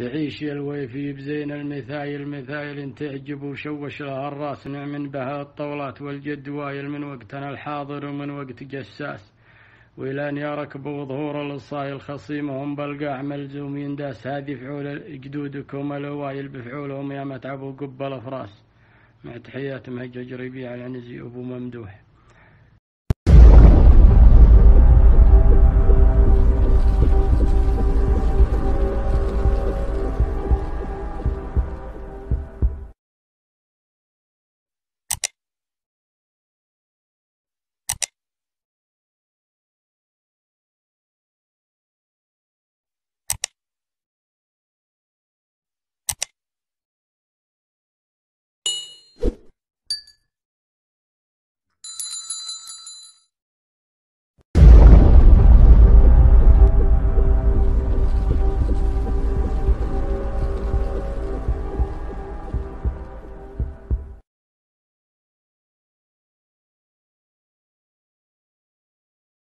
تعيش يا الويفي بزين المثايل مثايل تعجب وشوش لها الراس نعم بها الطولات والجد وايل من وقتنا الحاضر ومن وقت جساس ويلان يركبوا ظهور الاصايل خصيمهم بلقاع ملزوم ينداس هذه فعول جدودكم الأوائل بفعولهم يا متعب وقبل فراس مع تحيات مهجج ربيع العنزي أبو ممدوح